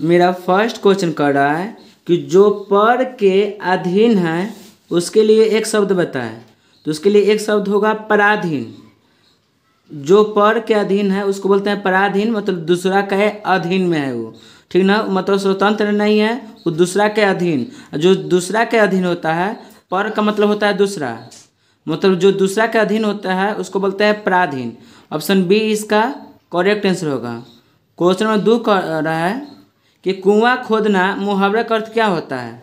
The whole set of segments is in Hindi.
मेरा फर्स्ट क्वेश्चन कर रहा है कि जो पर के अधीन है उसके लिए एक शब्द बताए तो उसके लिए एक शब्द होगा पराधीन जो पर के अधीन है उसको बोलते हैं पराधीन मतलब दूसरा के अधीन में है वो ठीक ना मतलब स्वतंत्र नहीं है वो दूसरा के अधीन जो दूसरा के अधीन होता है पर का मतलब होता है दूसरा मतलब जो दूसरा के अधीन होता है उसको बोलते हैं पराधीन ऑप्शन बी इसका करेक्ट आंसर होगा क्वेश्चन में दो कर रहा है कि कुआं खोदना मुहावरा का अर्थ क्या होता है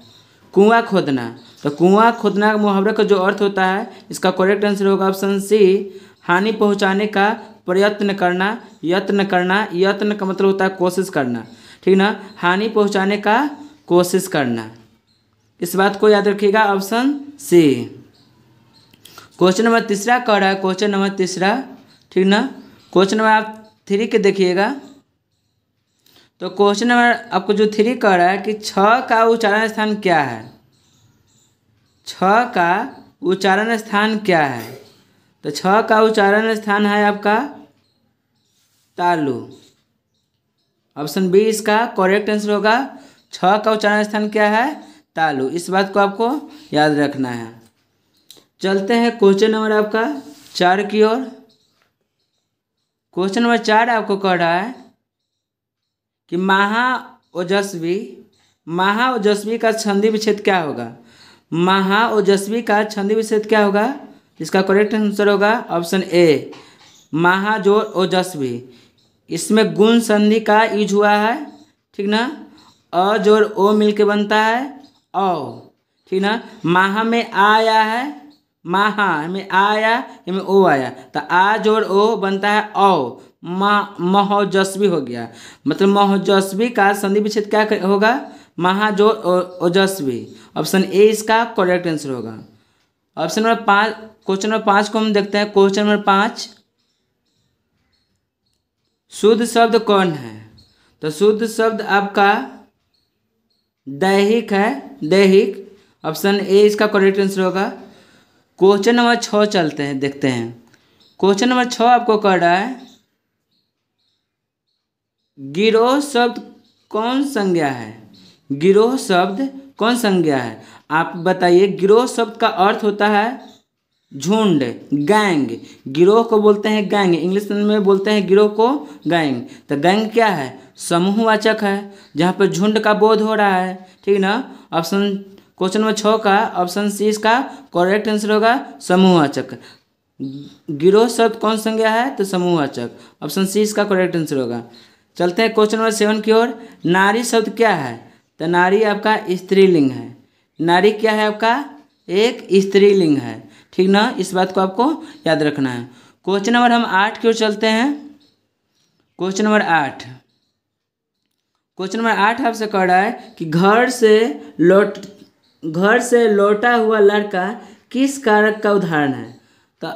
कुआं खोदना तो कुआं खोदना मुहावरा का जो अर्थ होता है इसका करेक्ट आंसर होगा ऑप्शन सी हानि पहुंचाने का प्रयत्न करना यत्न करना यत्न का मतलब होता है कोशिश करना ठीक ना हानि पहुंचाने का कोशिश करना इस बात को याद रखिएगा ऑप्शन सी क्वेश्चन नंबर तीसरा कह रहा है क्वेश्चन नंबर तीसरा ठीक ना क्वेश्चन नंबर आप थ्री के देखिएगा तो क्वेश्चन नंबर आपको जो थ्री कह रहा है कि छ का उच्चारण स्थान क्या है छ का उच्चारण स्थान क्या है तो छ का उच्चारण स्थान है आपका तालु ऑप्शन बी इसका करेक्ट आंसर होगा छ का उच्चारण स्थान क्या है तालु इस बात को आपको याद रखना है चलते हैं क्वेश्चन नंबर आपका चार की ओर क्वेश्चन नंबर चार आपको कह रहा है कि महा ओजस्वी महा ओजस्वी का छंदी विच्छेद क्या होगा महा ओजस्वी का छंदी विच्छेद क्या होगा इसका करेक्ट आंसर होगा ऑप्शन ए महा जो ओजस्वी इसमें गुण संधि का यूज हुआ है ठीक ना अ जोर ओ मिलके बनता है औ ठीक ना माह में आया है हाँ हमें आ आया हमें ओ आया तो आ जोड़ ओ बनता है औ महोजस्वी हो गया मतलब महोजस्वी का संधि विच्छेद क्या होगा महा जो ओजस्वी ऑप्शन ए इसका करेक्ट आंसर होगा ऑप्शन नंबर पाँच क्वेश्चन नंबर पाँच को हम देखते हैं क्वेश्चन नंबर पाँच शुद्ध शब्द कौन है तो शुद्ध शब्द आपका दैहिक है दैहिक ऑप्शन ए इसका करेक्ट आंसर होगा क्वेश्चन नंबर छः चलते हैं देखते हैं क्वेश्चन नंबर छः आपको कह रहा है गिरोह शब्द कौन संज्ञा है गिरोह शब्द कौन संज्ञा है आप बताइए गिरोह शब्द का अर्थ होता है झुंड गैंग गिरोह को बोलते हैं गैंग इंग्लिश में बोलते हैं गिरोह को गैंग तो गैंग क्या है समूहवाचक है जहाँ पर झुंड का बोध हो रहा है ठीक ना ऑप्शन क्वेश्चन नंबर छः का ऑप्शन सी इसका करेक्ट आंसर होगा समूहवाचक गिरोह शब्द कौन संज्ञा है तो समूहवाचक ऑप्शन सी इसका करेक्ट आंसर होगा चलते हैं क्वेश्चन नंबर सेवन की ओर नारी शब्द क्या है तो नारी आपका स्त्रीलिंग है नारी क्या है आपका एक स्त्रीलिंग है ठीक ना इस बात को आपको याद रखना है क्वेश्चन नंबर हम आठ की ओर चलते हैं क्वेश्चन नंबर आठ क्वेश्चन नंबर आठ आपसे कह रहा है कि घर से लौट घर से लौटा हुआ लड़का किस कारक का उदाहरण है तो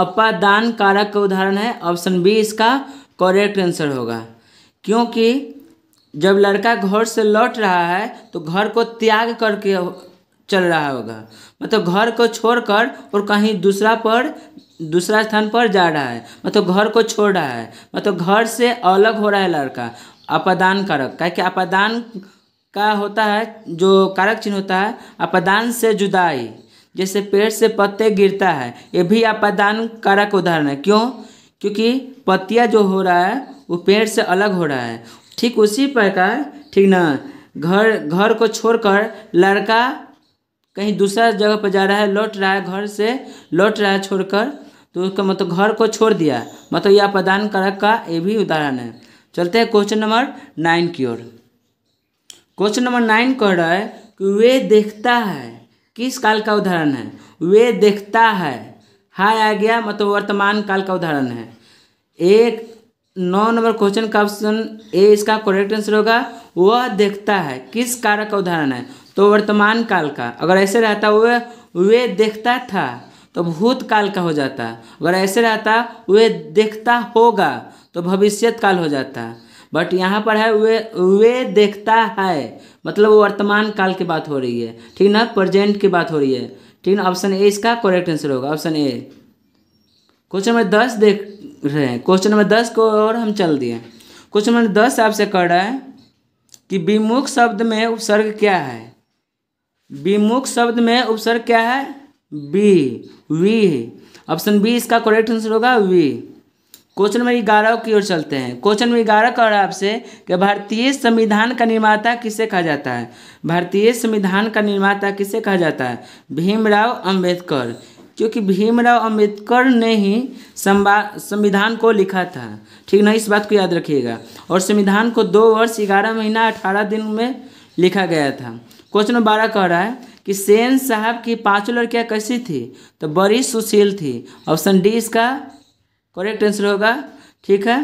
अपादान कारक का उदाहरण है ऑप्शन बी इसका करेक्ट आंसर होगा क्योंकि जब लड़का घर से लौट रहा है तो घर को त्याग करके चल रहा होगा मतलब घर को छोड़कर और कहीं दूसरा पर दूसरा स्थान पर जा रहा है मतलब घर को छोड़ रहा है मतलब घर से अलग हो रहा है लड़का अपादान कारक क्या कि अपादान का होता है जो कारक चिन्ह होता है अपदान से जुदाई जैसे पेड़ से पत्ते गिरता है ये भी अपदान कारक उदाहरण है क्यों क्योंकि पत्तियाँ जो हो रहा है वो पेड़ से अलग हो रहा है ठीक उसी प्रकार ठीक ना घर घर को छोड़कर लड़का कहीं दूसरा जगह पर जा रहा है लौट रहा है घर से लौट रहा है छोड़कर तो उसका मतलब घर को छोड़ दिया मतलब यह अपदान कारक का ये भी उदाहरण है चलते हैं क्वेश्चन नंबर नाइन की ओर क्वेश्चन नंबर नाइन कह रहा है कि वे देखता है किस काल का उदाहरण है वे देखता है हाय आ गया मतलब वर्तमान काल का उदाहरण है एक नौ नंबर क्वेश्चन का ऑप्शन ए इसका करेक्ट आंसर होगा वह देखता है किस कारक का उदाहरण है तो वर्तमान काल का अगर ऐसे रहता वह वे देखता था तो भूतकाल का हो जाता अगर ऐसे रहता वे देखता होगा तो भविष्यत काल हो जाता बट यहाँ पर है वे वे देखता है मतलब वर्तमान काल की बात हो रही है ठीक ना प्रेजेंट की बात हो रही है ठीक ना ऑप्शन ए इसका करेक्ट आंसर होगा ऑप्शन ए क्वेश्चन नंबर दस देख रहे हैं क्वेश्चन नंबर दस को और हम चल दिए क्वेश्चन नंबर दस आपसे कह रहा है कि विमुख शब्द में उपसर्ग क्या है विमुख शब्द में उपसर्ग क्या है बी वी ऑप्शन बी इसका करेक्ट आंसर होगा वी क्वेश्चन नंबर ग्यारह की ओर चलते हैं क्वेश्चन नंबर ग्यारह का और आपसे कि भारतीय संविधान का निर्माता किसे कहा जाता है भारतीय संविधान का निर्माता किसे कहा जाता है भीमराव अंबेडकर क्योंकि भीमराव अंबेडकर ने ही संविधान को लिखा था ठीक ना इस बात को याद रखिएगा और संविधान को दो वर्ष ग्यारह महीना अठारह दिन में लिखा गया था क्वेश्चन नंबर बारह कह रहा है कि सेन साहब की पाँचों लड़कियां कैसी थी तो बड़ी सुशील थी ऑप्शन डी इसका करेक्ट आंसर होगा ठीक है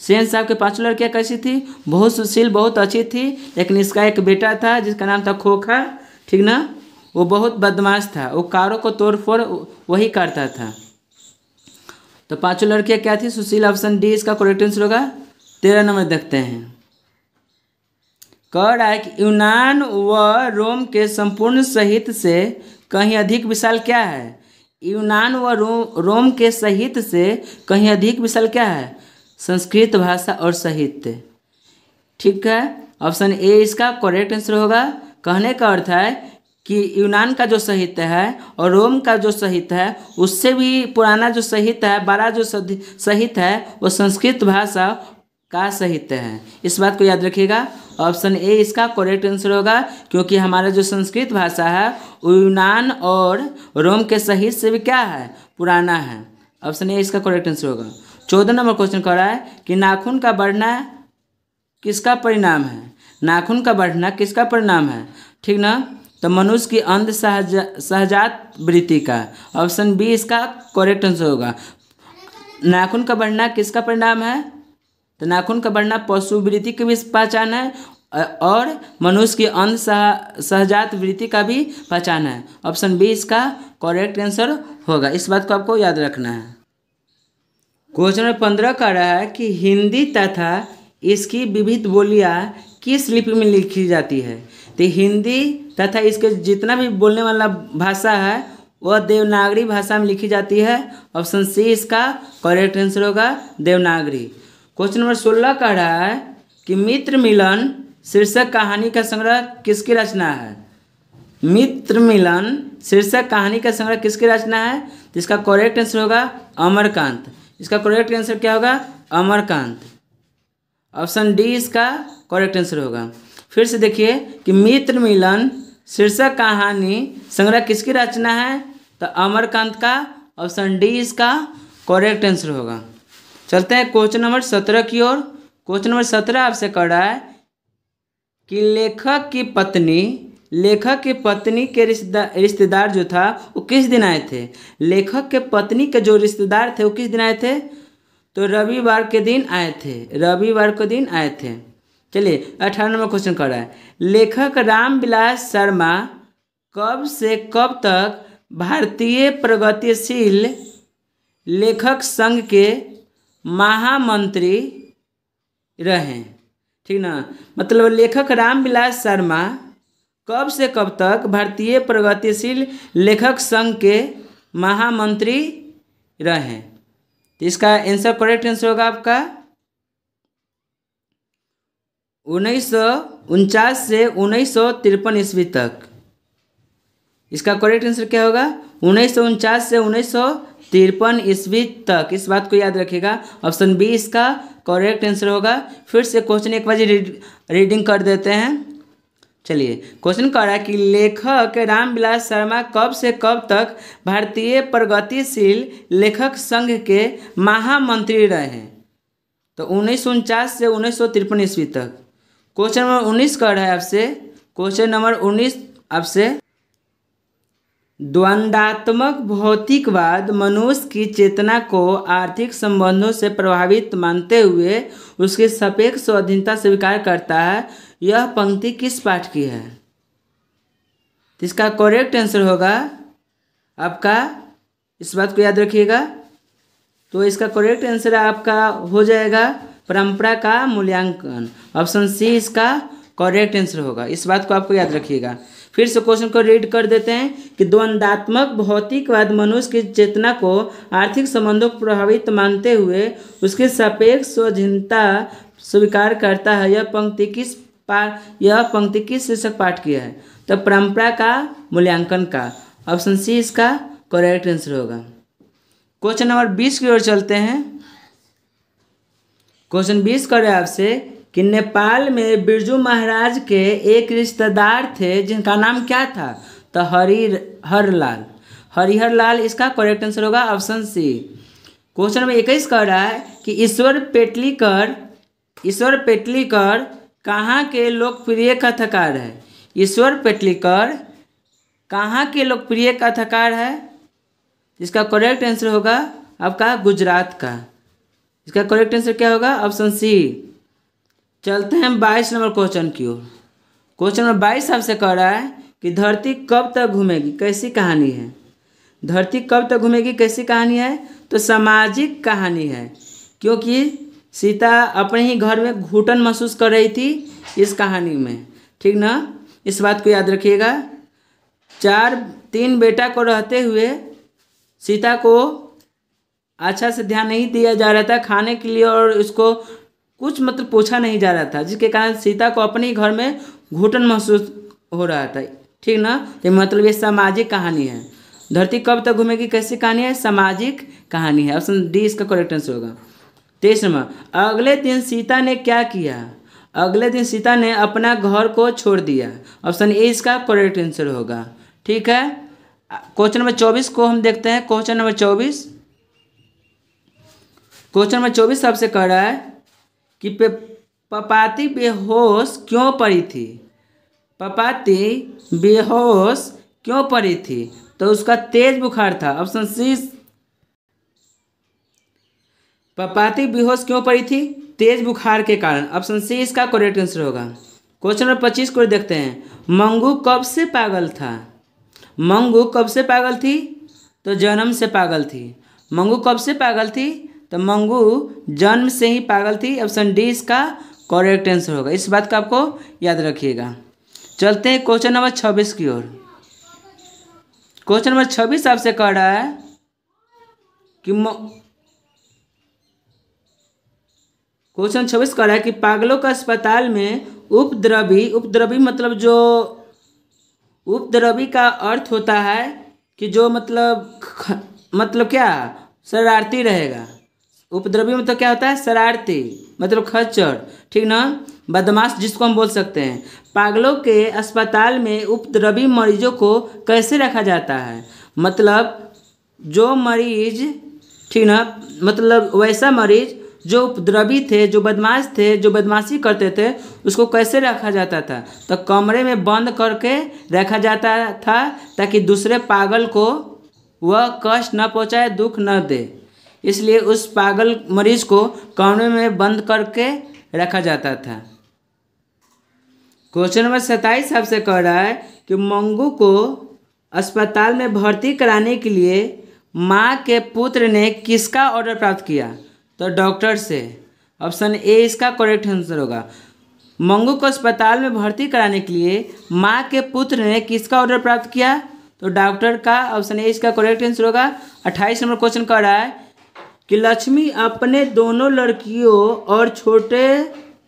सेन साहब के पांच लड़कियाँ कैसी थी बहुत सुशील बहुत अच्छी थी लेकिन इसका एक बेटा था जिसका नाम था खोखा ठीक ना वो बहुत बदमाश था वो कारों को तोड़ फोड़ वही करता था तो पांचों लड़कियाँ क्या थी सुशील ऑप्शन डी इसका करेक्ट आंसर होगा तेरह नंबर देखते हैं कह रहा है यूनान व रोम के संपूर्ण सहित से कहीं अधिक विशाल क्या है यूनान व रो, रोम के साहित्य से कहीं अधिक विशाल क्या है संस्कृत भाषा और साहित्य ठीक है ऑप्शन ए इसका करेक्ट आंसर होगा कहने का अर्थ है कि यूनान का जो साहित्य है और रोम का जो साहित्य है उससे भी पुराना जो साहित्य है बड़ा जो साहित्य है वो संस्कृत भाषा का साहित्य है इस बात को याद रखिएगा ऑप्शन ए इसका करेक्ट आंसर होगा क्योंकि हमारा जो संस्कृत भाषा है यूनान और रोम के सहित से भी क्या है पुराना है ऑप्शन ए इसका करेक्ट आंसर होगा चौदह नंबर क्वेश्चन कर रहा है कि नाखून का बढ़ना किसका परिणाम है नाखून का बढ़ना किसका परिणाम है ठीक ना तो मनुष्य की अंध सहजा सहजात वृत्ति का ऑप्शन बी इसका करेक्ट आंसर होगा नाखून का बढ़ना किसका परिणाम है तो नाखून का बढ़ना पशु वृत्ति की भी पहचान है और मनुष्य की अंध सह सहजात वृत्ति का भी पहचान है ऑप्शन बी इसका करेक्ट आंसर होगा इस बात को आपको याद रखना है क्वेश्चन नंबर पंद्रह कह रहा है कि हिंदी तथा इसकी विविध बोलियाँ किस लिपि में लिखी जाती है तो हिंदी तथा इसके जितना भी बोलने वाला भाषा है वह देवनागरी भाषा में लिखी जाती है ऑप्शन सी इसका करेक्ट आंसर होगा देवनागरी क्वेश्चन नंबर सोलह कह रहा है कि मित्र मिलन शीर्षक कहानी का संग्रह किसकी रचना है मित्र मिलन शीर्षक कहानी का संग्रह किसकी रचना है जिसका करेक्ट आंसर होगा अमरकांत इसका करेक्ट आंसर क्या होगा अमरकांत ऑप्शन डी इसका करेक्ट आंसर होगा फिर से देखिए कि मित्र मिलन शीर्षक कहानी संग्रह किसकी रचना है तो अमरकांत का ऑप्शन डी इसका करेक्ट आंसर होगा चलते हैं क्वेश्चन नंबर सत्रह की ओर क्वेश्चन नंबर सत्रह आपसे कह रहा है कि लेखक की पत्नी लेखक की पत्नी के रिश्तेदार रिश्तेदार जो था वो किस दिन आए थे लेखक के पत्नी के जो रिश्तेदार थे वो किस दिन आए थे तो रविवार के दिन आए थे रविवार के दिन आए थे चलिए अठारह नंबर क्वेश्चन कर रहा है लेखक राम बिलास शर्मा कब से कब तक भारतीय प्रगतिशील लेखक संघ के महामंत्री रहे ठीक ना मतलब लेखक रामविलास शर्मा कब से कब तक भारतीय प्रगतिशील लेखक संघ के महामंत्री रहे तो इसका आंसर करेक्ट आंसर होगा आपका उन्नीस से उन्नीस ईस्वी तक इसका करेक्ट आंसर क्या होगा उन्नीस से उन्नीस तिरपन ईस्वी तक इस बात को याद रखिएगा ऑप्शन बी इसका करेक्ट आंसर होगा फिर से क्वेश्चन एक बार रीडिंग कर देते हैं चलिए क्वेश्चन कह रहा है कि लेखक रामविलास शर्मा कब से कब तक भारतीय प्रगतिशील लेखक संघ के महामंत्री रहे हैं तो उन्नीस से उन्नीस ईस्वी तक क्वेश्चन नंबर उन्नीस कह रहा है आपसे क्वेश्चन नंबर उन्नीस आपसे द्वंद्वात्मक भौतिकवाद मनुष्य की चेतना को आर्थिक संबंधों से प्रभावित मानते हुए उसके सापेक्ष स्वाधीनता स्वीकार करता है यह पंक्ति किस पाठ की है इसका करेक्ट आंसर होगा आपका इस बात को याद रखिएगा तो इसका करेक्ट आंसर आपका हो जाएगा परंपरा का मूल्यांकन ऑप्शन सी इसका करेक्ट आंसर होगा इस बात को आपको याद रखिएगा फिर से क्वेश्चन को रीड कर देते हैं कि द्वंद्वात्मक भौतिकवाद मनुष्य की चेतना को आर्थिक संबंधों को प्रभावित मानते हुए उसकी सापेक्ष स्वाधीनता स्वीकार करता है यह पंक्ति किस पा यह पंक्ति किस शीर्षक पाठ किया है तो परंपरा का मूल्यांकन का ऑप्शन सी इसका करेक्ट आंसर होगा क्वेश्चन नंबर बीस की ओर चलते हैं क्वेश्चन बीस करे आपसे कि नेपाल में बिरजू महाराज के एक रिश्तेदार थे जिनका नाम क्या था तो हरी लाल हरिहर लाल इसका करेक्ट आंसर होगा ऑप्शन सी क्वेश्चन नंबर इक्कीस कह रहा है कि ईश्वर पेटलीकर ईश्वर पेटलीकर कहाँ के लोकप्रिय कथाकार है ईश्वर पेटलीकर कहाँ के लोकप्रिय कथाकार है इसका करेक्ट आंसर होगा आपका गुजरात का इसका करेक्ट आंसर क्या होगा ऑप्शन सी चलते हैं बाईस नंबर क्वेश्चन की ओर क्वेश्चन नंबर बाईस आपसे कह रहा है कि धरती कब तक घूमेगी कैसी कहानी है धरती कब तक घूमेगी कैसी कहानी है तो सामाजिक कहानी है क्योंकि सीता अपने ही घर में घुटन महसूस कर रही थी इस कहानी में ठीक ना इस बात को याद रखिएगा चार तीन बेटा को रहते हुए सीता को अच्छा से ध्यान नहीं दिया जा रहा था खाने के लिए और उसको कुछ मतलब पूछा नहीं जा रहा था जिसके कारण सीता को अपने घर में घुटन महसूस हो रहा था ठीक ना तो मतलब ये सामाजिक कहानी है धरती कब तक घूमेगी कैसी कहानी है सामाजिक कहानी है ऑप्शन डी इसका करेक्ट आंसर होगा तेईस नंबर अगले दिन सीता ने क्या किया अगले दिन सीता ने अपना घर को छोड़ दिया ऑप्शन ए इसका करेक्ट आंसर होगा ठीक है क्वेश्चन नंबर चौबीस को हम देखते हैं क्वेश्चन नंबर चौबीस क्वेश्चन नंबर चौबीस सबसे कह रहा है कि पपाती बेहोश क्यों पड़ी थी पपाती बेहोश क्यों पड़ी थी तो उसका तेज बुखार था ऑप्शन सी पपाती बेहोश क्यों पड़ी थी तेज बुखार के कारण ऑप्शन सी इसका करेक्ट आंसर होगा क्वेश्चन नंबर पच्चीस को देखते हैं मंगू कब से पागल था मंगू कब से पागल थी तो जन्म से पागल थी मंगू कब से पागल थी तो मंगू जन्म से ही पागल थी ऑप्शन डी इसका करेक्ट आंसर होगा इस बात का आपको याद रखिएगा चलते हैं क्वेश्चन नंबर छब्बीस की ओर क्वेश्चन नंबर छब्बीस आपसे कह रहा है कि म... क्वेश्चन छब्बीस कह रहा है कि पागलों का अस्पताल में उपद्रवी उपद्रवी मतलब जो उपद्रवी का अर्थ होता है कि जो मतलब मतलब क्या शरारती रहेगा उपद्रवी मतलब तो क्या होता है शरारती मतलब खच्चर ठीक ना बदमाश जिसको हम बोल सकते हैं पागलों के अस्पताल में उपद्रवी मरीजों को कैसे रखा जाता है मतलब जो मरीज ठीक ना मतलब वैसा मरीज जो उपद्रवी थे जो बदमाश थे जो बदमाशी करते थे उसको कैसे रखा जाता था तो कमरे में बंद करके रखा जाता था ताकि दूसरे पागल को वह कष्ट न पहुँचाए दुख न दे इसलिए उस पागल मरीज को कमरे में बंद करके रखा जाता था क्वेश्चन नंबर सत्ताईस आपसे कह रहा है कि मंगू को अस्पताल में भर्ती कराने के लिए माँ के पुत्र ने किसका ऑर्डर प्राप्त किया तो डॉक्टर से ऑप्शन ए इसका करेक्ट आंसर होगा मंगू को अस्पताल में भर्ती कराने के लिए माँ के पुत्र ने किसका ऑर्डर प्राप्त किया तो डॉक्टर का ऑप्शन ए इसका करेक्ट आंसर होगा अट्ठाईस नंबर क्वेश्चन कह रहा है कि लक्ष्मी अपने दोनों लड़कियों और छोटे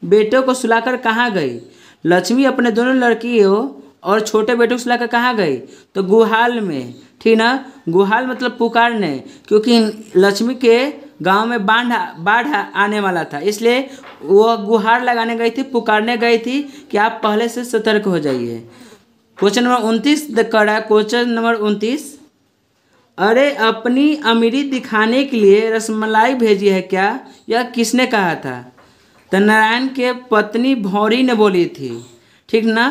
बेटों को सुलाकर कहाँ गई लक्ष्मी अपने दोनों लड़कियों और छोटे बेटों को सुलाकर कहाँ गई तो गुहाल में ठीक ना गुहाल मतलब पुकारने क्योंकि लक्ष्मी के गांव में बाढ़ बाढ़ आने वाला था इसलिए वह गुहार लगाने गई थी पुकारने गई थी कि आप पहले से सतर्क हो जाइए क्वेश्चन नंबर उनतीस द कड़ा क्वेश्चन नंबर उनतीस अरे अपनी अमीरी दिखाने के लिए रसमलाई भेजी है क्या यह किसने कहा था तो नारायण के पत्नी भौरी ने बोली थी ठीक ना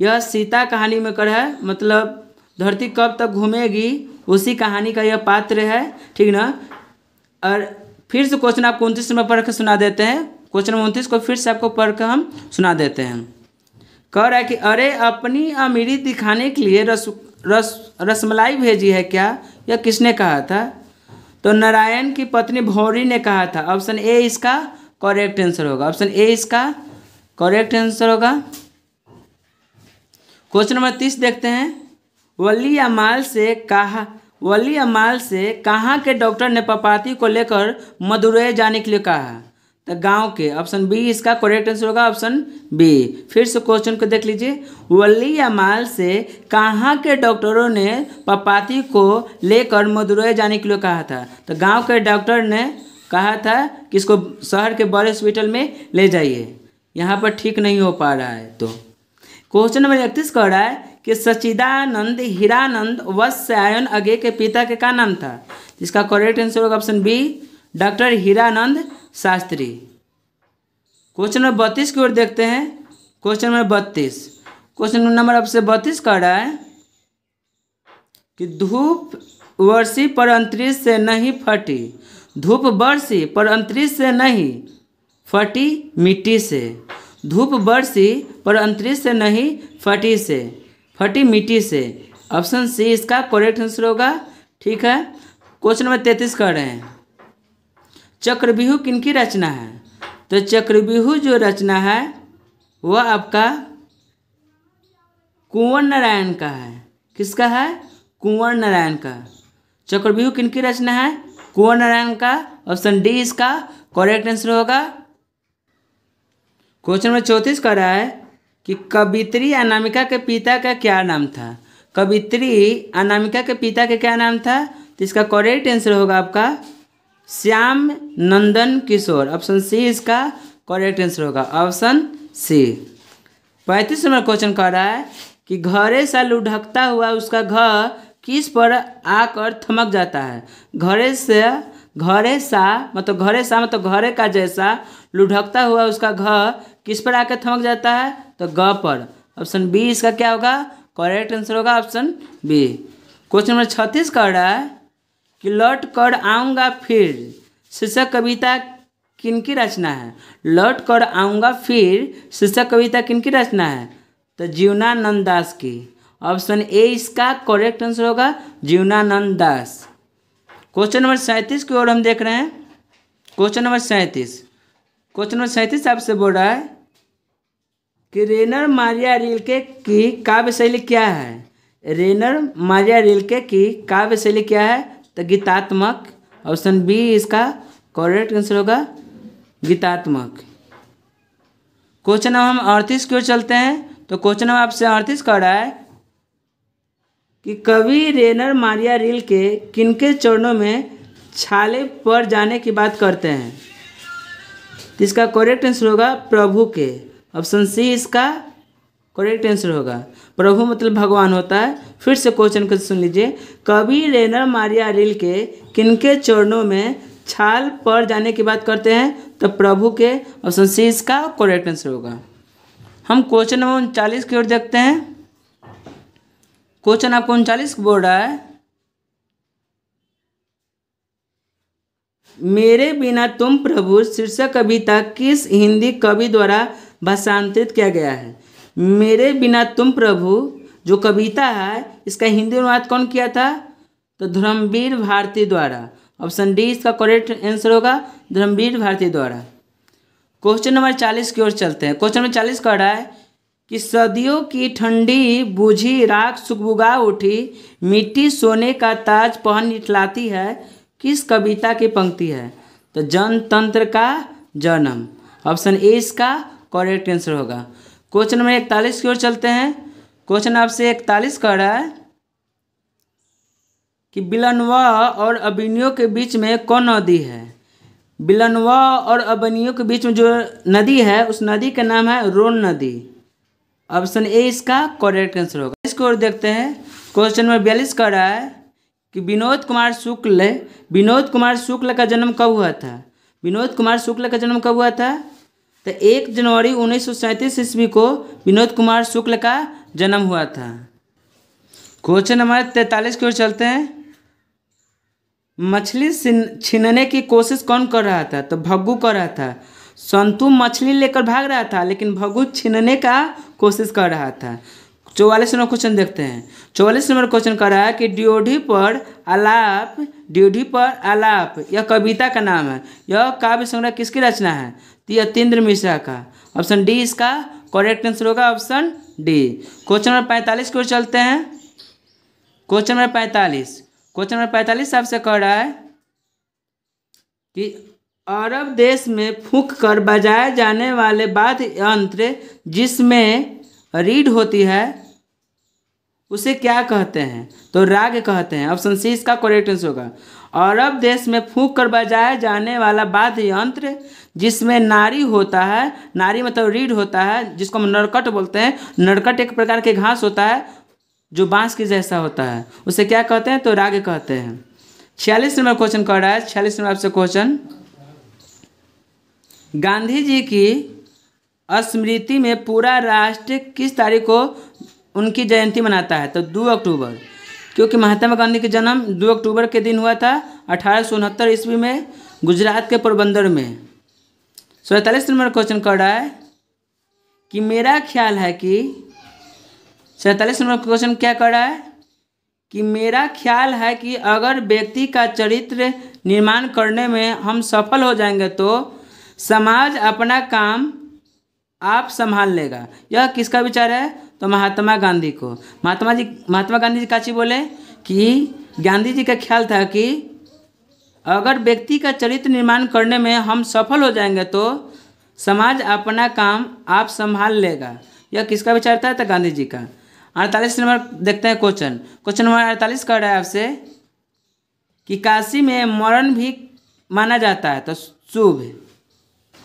यह सीता कहानी में कर है मतलब धरती कब तक घूमेगी उसी कहानी का यह पात्र है ठीक ना और फिर से क्वेश्चन आपको उनतीस में पढ़ सुना देते हैं क्वेश्चन उनतीस को फिर से आपको पढ़ कर हम सुना देते हैं कह रहा है कि अरे अपनी अमीरी दिखाने के लिए रस रस रसमलाई भेजी है क्या या किसने कहा था तो नारायण की पत्नी भौरी ने कहा था ऑप्शन ए इसका करेक्ट आंसर होगा ऑप्शन ए इसका करेक्ट आंसर होगा क्वेश्चन नंबर तीस देखते हैं वली अमाल से कहा वली अमाल से कहाँ के डॉक्टर ने पपाती को लेकर मदुरै जाने के लिए कहा गांव के ऑप्शन बी इसका करेक्ट आंसर होगा ऑप्शन बी फिर से क्वेश्चन को देख लीजिए वली अमाल से कहाँ के डॉक्टरों ने पपाती को लेकर मदुरई जाने के लिए कहा था तो गांव के डॉक्टर ने कहा था कि इसको शहर के बड़े हॉस्पिटल में ले जाइए यहाँ पर ठीक नहीं हो पा रहा है तो क्वेश्चन नंबर इकतीस कह रहा है कि सचिदानंद हीरानंद वत्स्यायन अगे के पिता के क्या नाम था इसका करेक्ट आंसर होगा option B doctor Hiranand Shastri question number बत्तीस की ओर देखते हैं क्वेश्चन नंबर बत्तीस क्वेश्चन नंबर आपसे बत्तीस कह रहा है कि धूप वर्षी पर अंतरिक्ष से नहीं फटी धूप बरसी पर अंतरिक्ष से नहीं फटी मिट्टी से धूप बरसी पर अंतरिक्ष से नहीं फटी से फटी मिट्टी से ऑप्शन सी इसका करेक्ट आंसर होगा ठीक है क्वेश्चन नंबर तैंतीस कह रहे हैं चक्रव्यूह किनकी रचना है तो चक्रव्यूह जो रचना है वह आपका कुंवर नारायण का है किसका है कुंवर नारायण का चक्रव्यूह किनकी रचना है कुंवर नारायण का ऑप्शन डी इसका करेक्ट आंसर होगा क्वेश्चन नंबर चौंतीस कह रहा है कि कवित्री अनामिका के पिता का क्या नाम था कवित्री अनामिका के पिता का क्या नाम था तो इसका करेक्ट आंसर होगा आपका श्याम नंदन किशोर ऑप्शन सी इसका करेक्ट आंसर होगा ऑप्शन सी पैंतीस नंबर क्वेश्चन कह रहा है कि घरे सा लुढ़कता हुआ उसका घर किस पर आकर थमक जाता है घरे से घरे सा मतलब घरे सा मतलब घरे का जैसा लुढ़कता हुआ उसका घर किस पर आकर थमक जाता है तो ग पर ऑप्शन बी इसका क्या होगा करेक्ट आंसर होगा ऑप्शन बी क्वेश्चन नंबर छत्तीस कह रहा है कि लौट कर आऊँगा फिर शीर्षक कविता किनकी रचना है लौट कर आऊँगा फिर शीर्षक कविता किनकी रचना है तो जीवनानंद दास की ऑप्शन ए इसका करेक्ट आंसर होगा जीवनानंद दास क्वेश्चन नंबर सैंतीस की ओर हम देख रहे हैं क्वेश्चन नंबर सैंतीस क्वेश्चन नंबर सैंतीस आपसे बोल रहा है कि रेनर मारिया रिलके की काव्य शैली क्या है रेनर मारिया रिलके की काव्य शैली क्या है तो गीतात्मक ऑप्शन बी इसका करेक्ट आंसर होगा गीतात्मक क्वेश्चन नंबर हम अड़तीस की ओर चलते हैं तो क्वेश्चन नंबर आपसे अड़तीस कह रहा है कि कवि रेनर मारिया रिल के किनके चरणों में छाले पर जाने की बात करते हैं इसका करेक्ट आंसर होगा प्रभु के ऑप्शन सी इसका करेक्ट आंसर होगा प्रभु मतलब भगवान होता है फिर से क्वेश्चन को सुन लीजिए कवि रेनर मारिया रिल के किनके चरणों में छाल पर जाने की बात करते हैं तो प्रभु के ऑप्शन सी इसका करेक्ट आंसर होगा हम क्वेश्चन नंबर उनचालीस की ओर देखते हैं क्वेश्चन आपको उनचालीस बोल रहा है मेरे बिना तुम प्रभु शीर्षक कविता किस हिंदी कवि द्वारा भाषांतरित किया गया है मेरे बिना तुम प्रभु जो कविता है इसका हिंदी अनुवाद कौन किया था तो धर्मवीर भारती द्वारा ऑप्शन डी इसका करेक्ट आंसर होगा धर्मवीर भारती द्वारा क्वेश्चन नंबर चालीस की ओर चलते हैं क्वेश्चन नंबर चालीस कह रहा है कि सदियों की ठंडी बूझी राख सुखबुगा उठी मिट्टी सोने का ताज पहन निठलाती है किस कविता की पंक्ति है तो जनतंत्र का जन्म ऑप्शन ए इसका करेक्ट आंसर होगा क्वेश्चन नंबर इकतालीस की ओर चलते हैं क्वेश्चन आपसे इकतालीस कह रहा है कि बिलनवा और अबिनियो के बीच में कौन नदी है बिलनवा और अबनियों के बीच में जो नदी है उस नदी का नाम है रोन नदी ऑप्शन ए इसका करेक्ट आंसर होगा इसको और देखते हैं क्वेश्चन नंबर बयालीस कह रहा है कि विनोद कुमार शुक्ल विनोद कुमार शुक्ल का जन्म कब हुआ था विनोद कुमार शुक्ल का जन्म कब हुआ था तो एक जनवरी उन्नीस सौ ईस्वी को विनोद कुमार शुक्ल का जन्म हुआ था क्वेश्चन हमारे तैतालीस की ओर चलते हैं मछली छीनने की कोशिश कौन कर रहा था तो भग्गू कर रहा था संतु मछली लेकर भाग रहा था लेकिन भग्गू छीनने का कोशिश कर रहा था चौवालीस नंबर क्वेश्चन देखते हैं चौवालीस नंबर क्वेश्चन कर रहा है कि ड्योढ़ी पर आलाप ड्योढ़ी पर आलाप यह कविता का नाम है यह काव्य संग्रह किसकी रचना है तो यतीन्द्र मिश्रा का ऑप्शन डी इसका करेक्ट आंसर होगा ऑप्शन डी क्वेश्चन नंबर पैंतालीस की ओर चलते हैं क्वेश्चन नंबर पैंतालीस क्वेश्चन नंबर पैंतालीस आपसे कह रहा है कि अरब देश में फूक कर बजाए जाने वाले वाद्य यंत्र जिसमें रीड होती है उसे क्या कहते हैं तो राग कहते हैं ऑप्शन सी इसका करेक्ट आंसर होगा अरब देश में फूंक कर बजाया जाने वाला वाद्य यंत्र जिसमें नारी होता है नारी मतलब रीढ़ होता है जिसको हम नरकट बोलते हैं नरकट एक प्रकार के घास होता है जो बांस के जैसा होता है उसे क्या कहते हैं तो राग कहते हैं छियालीस नंबर क्वेश्चन कर रहा है छियालीस नंबर आपसे क्वेश्चन गांधी जी की स्मृति में पूरा राष्ट्र किस तारीख को उनकी जयंती मनाता है तो दो अक्टूबर क्योंकि महात्मा गांधी का जन्म दो अक्टूबर के दिन हुआ था अठारह ईस्वी में गुजरात के पोरबंदर में सैंतालीस नंबर क्वेश्चन कर रहा है कि मेरा ख्याल है कि सैंतालीस नंबर क्वेश्चन क्या कर रहा है कि मेरा ख्याल है कि अगर व्यक्ति का चरित्र निर्माण करने में हम सफल हो जाएंगे तो समाज अपना काम आप संभाल लेगा यह किसका विचार है तो महात्मा गांधी को महात्मा जी महात्मा गांधी जी काची बोले कि गांधी जी का ख्याल था कि अगर व्यक्ति का चरित्र निर्माण करने में हम सफल हो जाएंगे तो समाज अपना काम आप संभाल लेगा यह किसका विचार था तो गांधी जी का अड़तालीस नंबर देखते हैं क्वेश्चन क्वेश्चन नंबर अड़तालीस कह रहा है आपसे कि काशी में मरण भी माना जाता है तो शुभ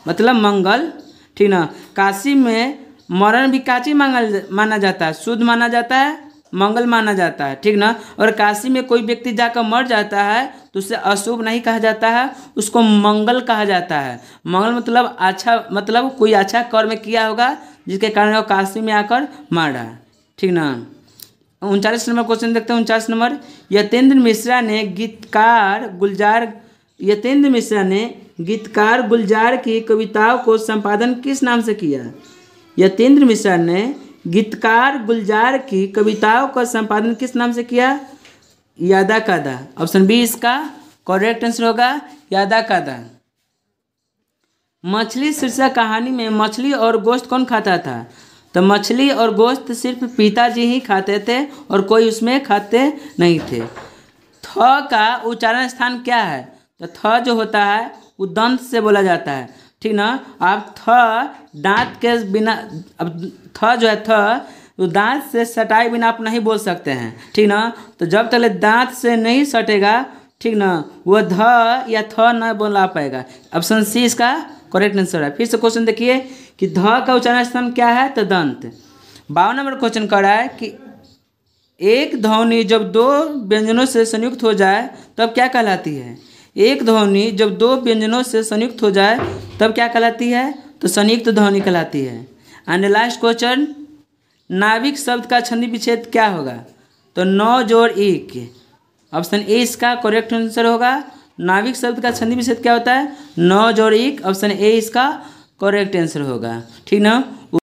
मतलब मंगल ठीक ना काशी में मरण भी काशी मांगल माना जाता है शुद्ध माना जाता है मंगल माना जाता है ठीक ना और काशी में कोई व्यक्ति जाकर मर जाता है तो उसे अशुभ नहीं कहा जाता है उसको मंगल कहा जाता है मंगल मतलब अच्छा मतलब कोई अच्छा कर्म किया होगा जिसके कारण वो काशी में आकर मारा ठीक ना उनचालीस नंबर क्वेश्चन देखते हैं उनचालीस नंबर यतेंद्र मिश्रा ने गीतकार गुलजार यतेंद्र मिश्रा ने गीतकार गुलजार की कविताओं को संपादन किस नाम से किया यतेंद्र मिश्रा ने गीतकार गुलजार की कविताओं का संपादन किस नाम से किया यादा कादा ऑप्शन बी इसका करेक्ट आंसर होगा यादा कादा मछली शीर्षक कहानी में मछली और गोश्त कौन खाता था तो मछली और गोश्त सिर्फ पिताजी ही खाते थे और कोई उसमें खाते नहीं थे थ का उच्चारण स्थान क्या है तो थ जो होता है वो दंत से बोला जाता है ठीक ना आप थ दांत के बिना अब थ जो है थ तो दांत से सटाए बिना आप नहीं बोल सकते हैं ठीक ना तो जब तक दांत से नहीं सटेगा ठीक ना वो ध या थ न बोला पाएगा ऑप्शन सी इसका करेक्ट आंसर है फिर से क्वेश्चन देखिए कि ध का उच्चारण स्थान क्या है तो दंत बावन नंबर क्वेश्चन कर रहा है कि एक ध्वनि जब दो व्यंजनों से संयुक्त हो जाए तब क्या कहलाती है एक ध्वनि जब दो व्यंजनों से संयुक्त हो जाए तब क्या कहलाती है तो संयुक्त ध्वनि कहलाती है एंड लास्ट क्वेश्चन नाविक शब्द का छंदी विच्छेद क्या होगा तो नौ जोड़ एक ऑप्शन ए इसका करेक्ट आंसर होगा नाविक शब्द का छंदी विच्छेद क्या होता है नौ जोड़ एक ऑप्शन ए इसका करेक्ट आंसर होगा ठीक ना